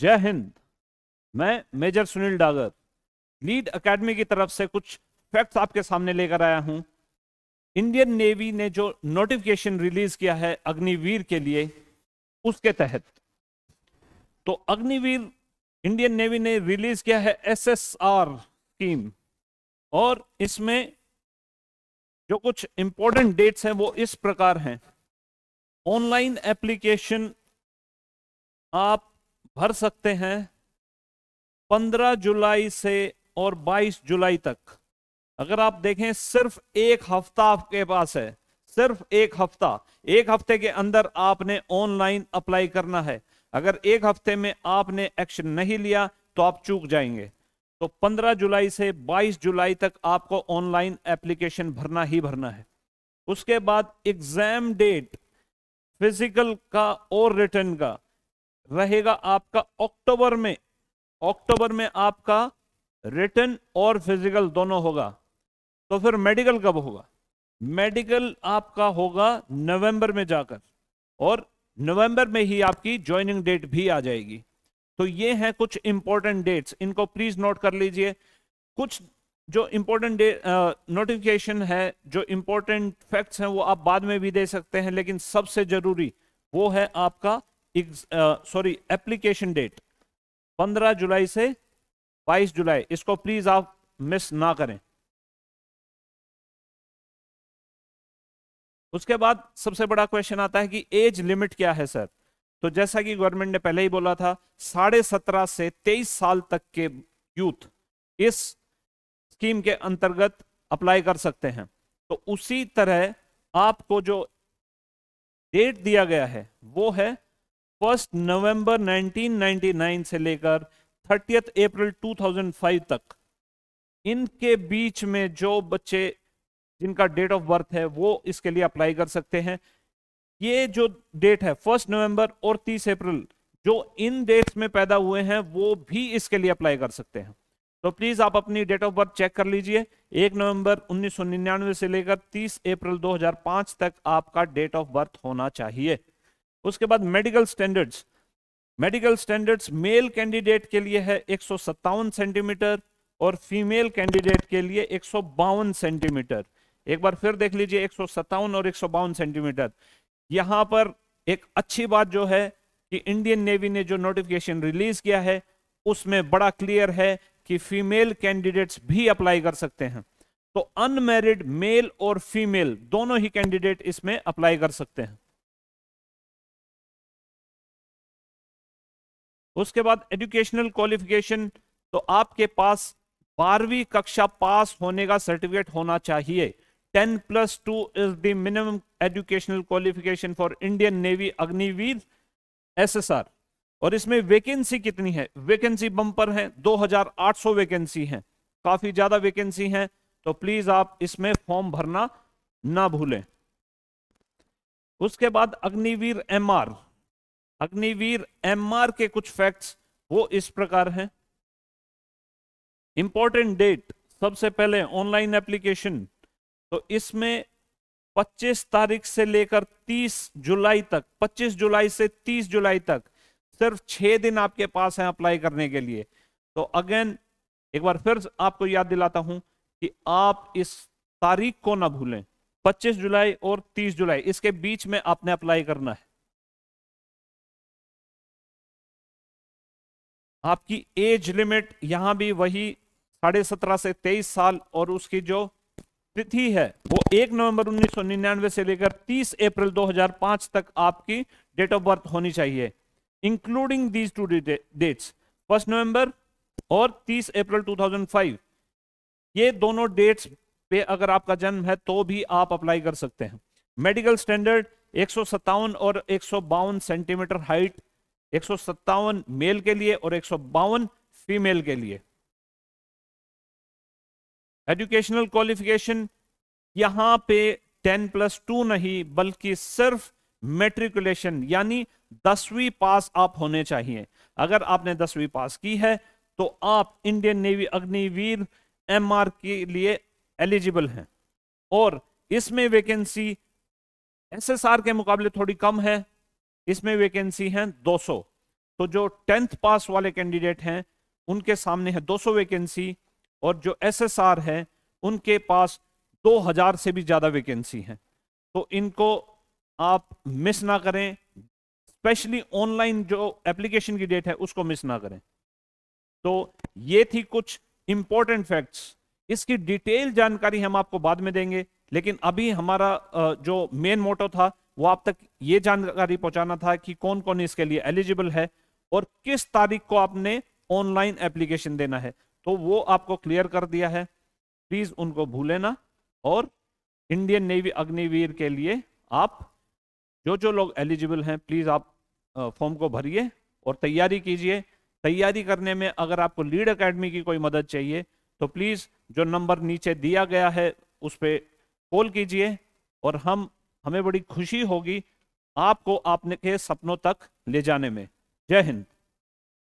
जय हिंद मैं major Sunil Dagar lead academy की तरफ से कुछ फैक्ट्स आपके सामने लेकर आया हूं इंडियन नेवी ने जो नोटिफिकेशन रिलीज किया है अग्निवीर के लिए उसके तहत तो अग्निवीर इंडियन नेवी ने रिलीज किया है एसएसआर स्कीम और इसमें जो कुछ इंपॉर्टेंट डेट्स हैं वो इस प्रकार हैं ऑनलाइन एप्लीकेशन आप भर सकते हैं 15 जुलाई से और 22 जुलाई तक अगर आप देखें सिर्फ एक हफ्ता आपके पास है सिर्फ एक हफ्ता एक हफ्ते के अंदर आपने ऑनलाइन अप्लाई करना है अगर एक हफ्ते में आपने एक्शन नहीं लिया तो आप चूक जाएंगे तो 15 जुलाई से 22 जुलाई तक आपको ऑनलाइन एप्लीकेशन भरना ही भरना है उसके बाद एग्जाम डेट फिजिकल का और रिटर्न का रहेगा आपका अक्टूबर में अक्टूबर में आपका रिटर्न और फिजिकल दोनों होगा तो फिर मेडिकल कब होगा मेडिकल आपका होगा नवंबर में जाकर और नवंबर में ही आपकी ज्वाइनिंग डेट भी आ जाएगी तो ये हैं कुछ इंपॉर्टेंट डेट्स इनको प्लीज नोट कर लीजिए कुछ जो इम्पोर्टेंट नोटिफिकेशन है जो इम्पोर्टेंट फैक्ट्स हैं वो आप बाद में भी दे सकते हैं लेकिन सबसे जरूरी वो है आपका सॉरी एप्लीकेशन डेट 15 जुलाई से 22 जुलाई इसको प्लीज आप मिस ना करें उसके बाद सबसे बड़ा क्वेश्चन आता है कि एज लिमिट क्या है सर तो जैसा कि गवर्नमेंट ने पहले ही बोला था साढ़े सत्रह से तेईस साल तक के यूथ इस स्कीम के अंतर्गत अप्लाई कर सकते हैं तो उसी तरह आपको जो डेट दिया गया है वो है फर्स्ट नवंबर 1999 से लेकर थर्टियथ अप्रैल 2005 तक इनके बीच में जो बच्चे जिनका डेट ऑफ बर्थ है वो इसके लिए अप्लाई कर सकते हैं ये जो डेट है फर्स्ट नवंबर और तीस अप्रैल जो इन डेट्स में पैदा हुए हैं वो भी इसके लिए अप्लाई कर सकते हैं तो प्लीज आप अपनी डेट ऑफ बर्थ चेक कर लीजिए एक नवंबर 1999 से लेकर 30 अप्रैल 2005 तक आपका डेट ऑफ बर्थ होना चाहिए उसके बाद medical standards medical standards male candidate के लिए है एक सेंटीमीटर और फीमेल कैंडिडेट के लिए एक सेंटीमीटर एक बार फिर देख लीजिए एक और एक सेंटीमीटर यहां पर एक अच्छी बात जो है कि इंडियन नेवी ने जो नोटिफिकेशन रिलीज किया है उसमें बड़ा क्लियर है कि फीमेल कैंडिडेट्स भी अप्लाई कर सकते हैं तो अनमेरिड मेल और फीमेल दोनों ही कैंडिडेट इसमें अप्लाई कर सकते हैं उसके बाद एजुकेशनल क्वालिफिकेशन तो आपके पास बारहवीं कक्षा पास होने का सर्टिफिकेट होना चाहिए ten plus two is the minimum educational qualification for Indian navy Agniveer SSR और इसमें वैकेंसी कितनी है वैकेंसी बम्पर है 2800 वैकेंसी हैं काफी ज्यादा वैकेंसी हैं तो प्लीज आप इसमें फॉर्म भरना ना भूलें उसके बाद अग्निवीर एमआर अग्निवीर एमआर के कुछ फैक्ट्स वो इस प्रकार हैं इंपॉर्टेंट डेट सबसे पहले ऑनलाइन एप्लीकेशन तो इसमें 25 तारीख से लेकर 30 जुलाई तक 25 जुलाई से 30 जुलाई तक सिर्फ छह दिन आपके पास हैं अप्लाई करने के लिए तो अगेन एक बार फिर आपको याद दिलाता हूं कि आप इस तारीख को ना भूलें 25 जुलाई और 30 जुलाई इसके बीच में आपने अप्लाई करना है आपकी एज लिमिट यहां भी वही साढ़े सत्रह से तेईस साल और उसकी जो तिथि है वो एक नवंबर 1999 से लेकर 30 अप्रैल 2005 तक आपकी डेट ऑफ बर्थ होनी चाहिए including these two dates first November और 30 अप्रैल 2005 ये दोनों डेट्स पे अगर आपका जन्म है तो भी आप अप्लाई कर सकते हैं मेडिकल स्टैंडर्ड एक और एक सेंटीमीटर हाइट एक मेल के लिए और एक फीमेल के लिए एजुकेशनल क्वालिफिकेशन यहां पे 10 प्लस टू नहीं बल्कि सिर्फ मेट्रिकुलेशन यानी दसवीं पास आप होने चाहिए अगर आपने दसवीं पास की है तो आप इंडियन नेवी अग्निवीर एमआर के लिए एलिजिबल हैं और इसमें वैकेंसी एसएसआर के मुकाबले थोड़ी कम है इसमें वैकेंसी है 200 तो जो टेंथ पास वाले कैंडिडेट हैं उनके सामने है 200 वैकेंसी और जो एसएसआर है उनके पास 2000 से भी ज़्यादा वैकेंसी हैं तो इनको आप मिस ना करें स्पेशली ऑनलाइन जो एप्लीकेशन की डेट है उसको मिस ना करें तो ये थी कुछ इंपॉर्टेंट फैक्ट्स इसकी डिटेल जानकारी हम आपको बाद में देंगे लेकिन अभी हमारा जो मेन मोटो था वो आप तक ये जानकारी पहुंचाना था कि कौन कौन इसके लिए एलिजिबल है और किस तारीख को आपने ऑनलाइन एप्लीकेशन देना है तो वो आपको क्लियर कर दिया है प्लीज उनको भूले ना और इंडियन नेवी अग्निवीर के लिए आप जो जो लोग एलिजिबल हैं प्लीज आप फॉर्म को भरिए और तैयारी कीजिए तैयारी करने में अगर आपको लीड अकेडमी की कोई मदद चाहिए तो प्लीज जो नंबर नीचे दिया गया है उस पर कॉल कीजिए और हम हमें बड़ी खुशी होगी आपको आपने के सपनों तक ले जाने में जय हिंद